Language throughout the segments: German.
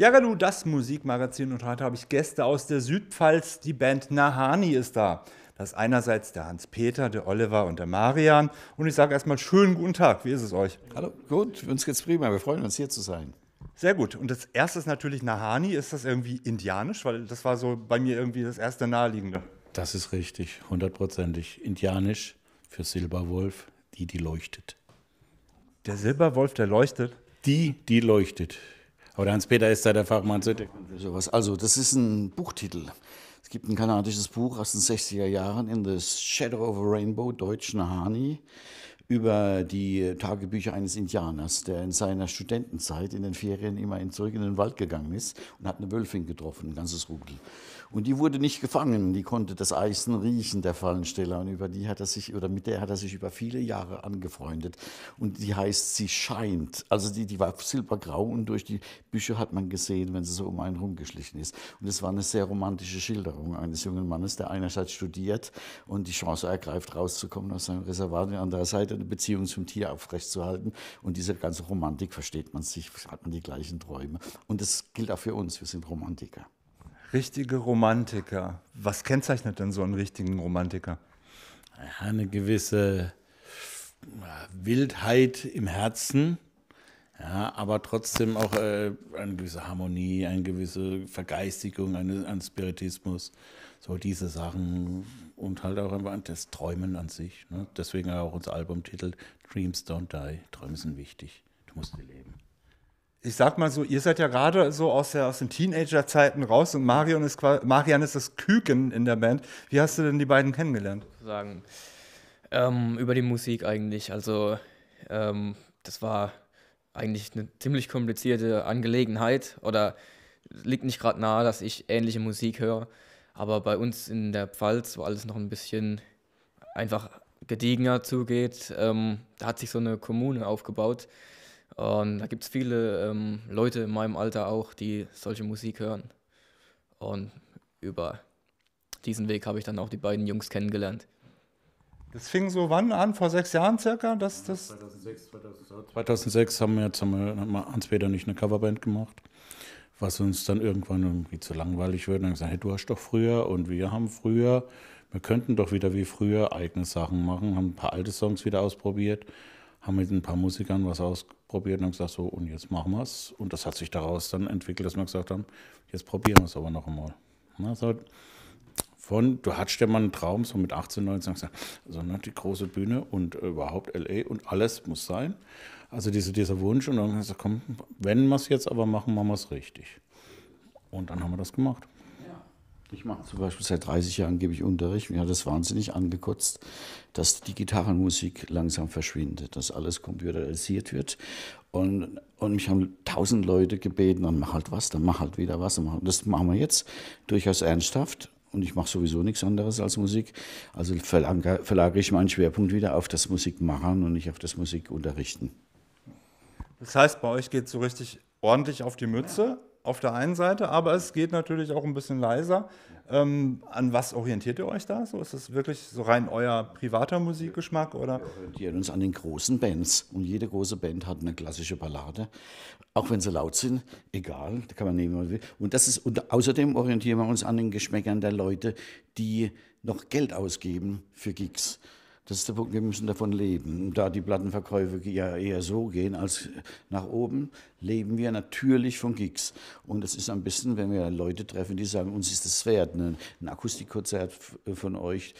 Jagadu, das Musikmagazin und heute habe ich Gäste aus der Südpfalz. Die Band Nahani ist da. Das ist einerseits der Hans-Peter, der Oliver und der Marian. Und ich sage erstmal schönen guten Tag. Wie ist es euch? Hallo, gut. Uns geht's prima. Wir freuen uns, hier zu sein. Sehr gut. Und das erste ist natürlich Nahani. Ist das irgendwie indianisch? Weil das war so bei mir irgendwie das erste Naheliegende. Das ist richtig. Hundertprozentig indianisch für Silberwolf, die, die leuchtet. Der Silberwolf, der leuchtet? Die, die leuchtet. Aber Hans-Peter ist da der Fachmann zu sowas. Also, das ist ein Buchtitel. Es gibt ein kanadisches Buch aus den 60er Jahren, In the Shadow of a Rainbow, Deutsch Nahani über die Tagebücher eines Indianers, der in seiner Studentenzeit in den Ferien immerhin zurück in den Wald gegangen ist und hat eine Wölfin getroffen, ein ganzes Rudel. Und die wurde nicht gefangen, die konnte das Eisen riechen, der Fallensteller. Und über die hat er sich, oder mit der hat er sich über viele Jahre angefreundet. Und die heißt, sie scheint. Also die, die war silbergrau und durch die Büsche hat man gesehen, wenn sie so um einen rumgeschlichen ist. Und es war eine sehr romantische Schilderung eines jungen Mannes, der einerseits studiert und die Chance ergreift, rauszukommen aus seinem Reservat und andererseits eine Beziehung zum Tier aufrechtzuerhalten. Und diese ganze Romantik versteht man sich, hat man die gleichen Träume. Und das gilt auch für uns, wir sind Romantiker. Richtige Romantiker. Was kennzeichnet denn so einen richtigen Romantiker? Eine gewisse äh, Wildheit im Herzen ja, aber trotzdem auch äh, eine gewisse Harmonie, eine gewisse Vergeistigung, eine, ein Spiritismus, so diese Sachen und halt auch einfach das Träumen an sich. Ne? Deswegen auch unser Albumtitel Dreams Don't Die. Träume sind wichtig. Du musst sie leben. Ich sag mal so, ihr seid ja gerade so aus, der, aus den Teenager-Zeiten raus und Marion ist, Marian ist das Küken in der Band. Wie hast du denn die beiden kennengelernt? Sagen, ähm, über die Musik eigentlich. Also, ähm, das war eigentlich eine ziemlich komplizierte Angelegenheit oder liegt nicht gerade nahe, dass ich ähnliche Musik höre. Aber bei uns in der Pfalz, wo alles noch ein bisschen einfach gediegener zugeht, ähm, da hat sich so eine Kommune aufgebaut. Und da gibt es viele ähm, Leute in meinem Alter auch, die solche Musik hören. Und über diesen Weg habe ich dann auch die beiden Jungs kennengelernt. Das fing so wann an? Vor sechs Jahren circa? Das, das 2006, 2006, 2006 haben wir jetzt Hans-Peter nicht eine Coverband gemacht, was uns dann irgendwann irgendwie zu langweilig wird. Und dann gesagt, hey, du hast doch früher und wir haben früher. Wir könnten doch wieder wie früher eigene Sachen machen, haben ein paar alte Songs wieder ausprobiert, haben mit ein paar Musikern was ausprobiert und haben gesagt, so, und jetzt machen wir es. Und das hat sich daraus dann entwickelt, dass wir gesagt haben, jetzt probieren wir es aber noch einmal. Na, so, von, du hattest ja mal einen Traum, so mit 18, 19, gesagt, sondern die große Bühne und überhaupt LA und alles muss sein. Also diese, dieser Wunsch und dann hast du, komm, wenn wir es jetzt aber machen, machen wir es richtig. Und dann haben wir das gemacht. Ich mache zum Beispiel seit 30 Jahren gebe ich Unterricht. Mir hat das wahnsinnig angekotzt, dass die Gitarrenmusik langsam verschwindet, dass alles computerisiert wird. Und, und mich haben tausend Leute gebeten, dann mach halt was, dann mach halt wieder was. Und das machen wir jetzt durchaus ernsthaft und ich mache sowieso nichts anderes als Musik. Also verlagere, verlagere ich meinen Schwerpunkt wieder auf das Musikmachen und nicht auf das Musikunterrichten. Das heißt, bei euch geht es so richtig ordentlich auf die Mütze, auf der einen Seite, aber es geht natürlich auch ein bisschen leiser. Ähm, an was orientiert ihr euch da? So ist es wirklich so rein euer privater Musikgeschmack oder? Wir orientieren uns an den großen Bands und jede große Band hat eine klassische Ballade, auch wenn sie laut sind, egal, da kann man nehmen, was man will. Und das ist und außerdem orientieren wir uns an den Geschmäckern der Leute, die noch Geld ausgeben für Gigs. Das ist der Punkt, wir müssen davon leben. da die Plattenverkäufe ja eher so gehen als nach oben, leben wir natürlich von Gigs. Und es ist am besten, wenn wir Leute treffen, die sagen, uns ist es wert, ein Akustikkonzert äh, von euch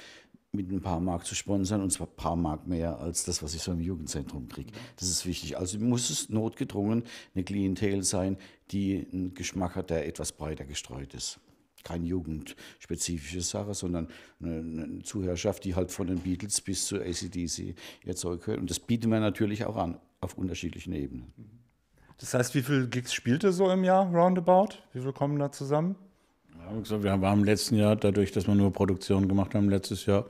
mit ein paar Mark zu sponsern, und zwar ein paar Mark mehr als das, was ich so im Jugendzentrum kriege. Das ist wichtig. Also muss es notgedrungen eine Klientel sein, die einen Geschmack hat, der etwas breiter gestreut ist keine jugendspezifische Sache, sondern eine, Zuhörerschaft, die halt von den Beatles bis zu ACDC ihr Zeug hört. Und das bieten wir natürlich auch an, auf unterschiedlichen Ebenen. Das heißt, wie viele Gigs spielte so im Jahr roundabout? Wie viele kommen da zusammen? Ja, wir waren im letzten Jahr, dadurch, dass wir nur Produktion gemacht haben, letztes Jahr,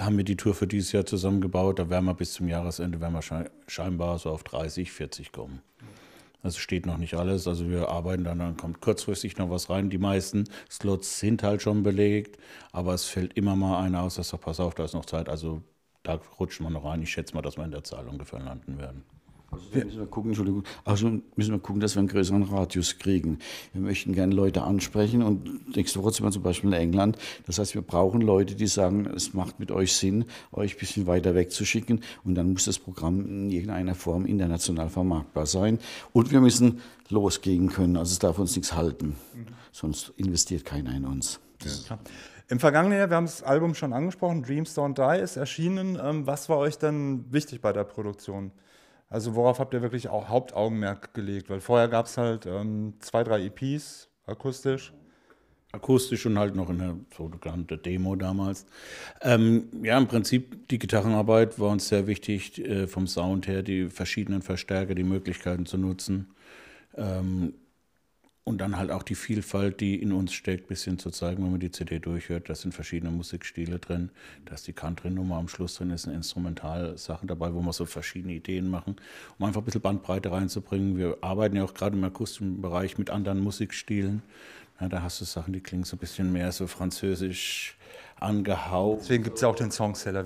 haben wir die Tour für dieses Jahr zusammengebaut. Da werden wir bis zum Jahresende werden wir scheinbar so auf 30, 40 kommen. Es also steht noch nicht alles, also wir arbeiten dann, dann kommt kurzfristig noch was rein. Die meisten Slots sind halt schon belegt, aber es fällt immer mal einer aus, dass sagt, pass auf, da ist noch Zeit. Also da rutscht man noch rein. Ich schätze mal, dass wir in der Zahl ungefähr landen werden. Also müssen wir gucken, Entschuldigung, also müssen wir gucken, dass wir einen größeren Radius kriegen. Wir möchten gerne Leute ansprechen und nächste Woche sind wir zum Beispiel in England. Das heißt, wir brauchen Leute, die sagen, es macht mit euch Sinn, euch ein bisschen weiter wegzuschicken und dann muss das Programm in irgendeiner Form international vermarktbar sein. Und wir müssen losgehen können, also es darf uns nichts halten, mhm. sonst investiert keiner in uns. Das Im vergangenen Jahr, wir haben das Album schon angesprochen, Dreams Don't Die ist erschienen. Ähm, was war euch denn wichtig bei der Produktion? Also worauf habt ihr wirklich auch Hauptaugenmerk gelegt? Weil vorher gab es halt ähm, zwei, drei EPs akustisch. Akustisch und halt noch in der sogenannten Demo damals. Ähm, ja, im Prinzip die Gitarrenarbeit war uns sehr wichtig, äh, vom Sound her die verschiedenen Verstärker, die Möglichkeiten zu nutzen. Ähm, und dann halt auch die Vielfalt, die in uns steckt, ein bisschen zu zeigen, wenn man die CD durchhört. Da sind verschiedene Musikstile drin. Da ist die Country-Nummer am Schluss drin, ist eine Instrumentalsachen dabei, wo wir so verschiedene Ideen machen, um einfach ein bisschen Bandbreite reinzubringen. Wir arbeiten ja auch gerade im akustischen Bereich mit anderen Musikstilen. Ja, da hast du Sachen, die klingen so ein bisschen mehr so französisch angehaucht. Deswegen gibt es ja auch den Song C'est la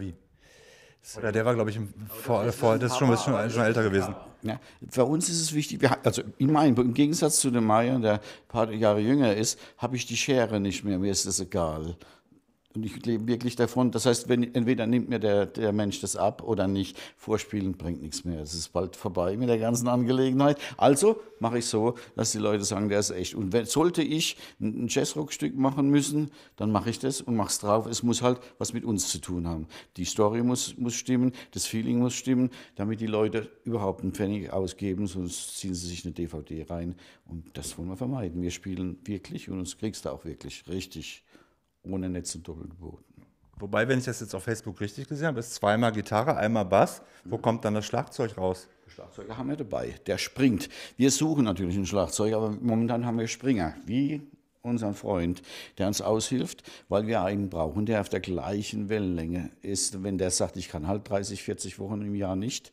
oder der war, glaube ich, vor, vor, das ist schon, schon, schon älter gewesen. Ja, für uns ist es wichtig, wir, also in meinem, im Gegensatz zu dem Marian, der ein paar Jahre jünger ist, habe ich die Schere nicht mehr, mir ist das egal. Und ich lebe wirklich davon. Das heißt, wenn, entweder nimmt mir der, der Mensch das ab oder nicht. Vorspielen bringt nichts mehr. Es ist bald vorbei mit der ganzen Angelegenheit. Also mache ich so, dass die Leute sagen, der ist echt. Und wenn, sollte ich ein Jazzrockstück machen müssen, dann mache ich das und mache es drauf. Es muss halt was mit uns zu tun haben. Die Story muss, muss stimmen, das Feeling muss stimmen, damit die Leute überhaupt einen Pfennig ausgeben, sonst ziehen sie sich eine DVD rein. Und das wollen wir vermeiden. Wir spielen wirklich und uns kriegst du auch wirklich richtig ohne Netz und Doppelboden. Wobei, wenn ich das jetzt auf Facebook richtig gesehen habe, ist zweimal Gitarre, einmal Bass. Wo kommt dann das Schlagzeug raus? Schlagzeuger haben wir dabei, der springt. Wir suchen natürlich einen Schlagzeuger, aber momentan haben wir Springer, wie unseren Freund, der uns aushilft, weil wir einen brauchen, der auf der gleichen Wellenlänge ist. Wenn der sagt, ich kann halt 30, 40 Wochen im Jahr nicht,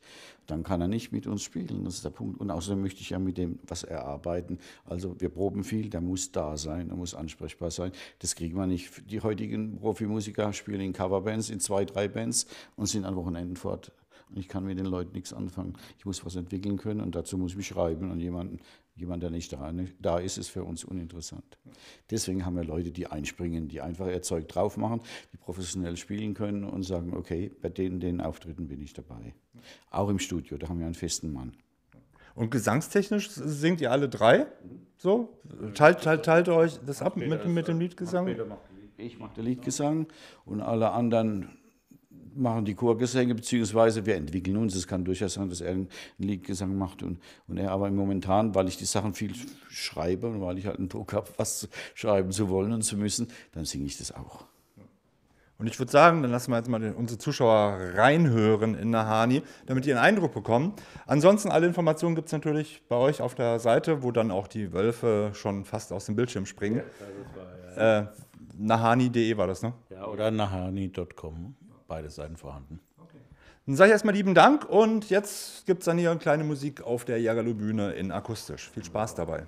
dann kann er nicht mit uns spielen. Das ist der Punkt. Und außerdem möchte ich ja mit dem was erarbeiten. Also wir proben viel, der muss da sein, er muss ansprechbar sein. Das kriegen wir nicht. Die heutigen Profimusiker spielen in Coverbands, in zwei, drei Bands und sind an Wochenenden fort. Und ich kann mit den Leuten nichts anfangen. Ich muss was entwickeln können und dazu muss ich mich schreiben an jemanden, Jemand, der nicht da, ist, ist für uns uninteressant. Deswegen haben wir Leute, die einspringen, die einfach ihr Zeug drauf machen, die professionell spielen können und sagen, okay, bei denen, den Auftritten bin ich dabei. Auch im Studio, da haben wir einen festen Mann. Und gesangstechnisch singt ihr alle drei? So? Teilt, teilt, teilt euch das ab mit, mit dem äh, Liedgesang? Ich mache den Liedgesang und alle anderen machen die Chorgesänge, beziehungsweise wir entwickeln uns. Es kann durchaus sein, dass er einen Liedgesang macht und, und er aber momentan, weil ich die Sachen viel schreibe und weil ich halt einen Druck habe, was schreiben zu wollen und zu müssen, dann singe ich das auch. Und ich würde sagen, dann lassen wir jetzt mal den, unsere Zuschauer reinhören in Nahani, damit die einen Eindruck bekommen. Ansonsten alle Informationen gibt es natürlich bei euch auf der Seite, wo dann auch die Wölfe schon fast aus dem Bildschirm springen. Ja, äh, Nahani.de war das, ne? Ja, oder nahani.com beide Seiten vorhanden. Okay. Dann sage ich erstmal lieben Dank und jetzt gibt es dann hier eine kleine Musik auf der Jagalobühne in akustisch. Viel Spaß dabei.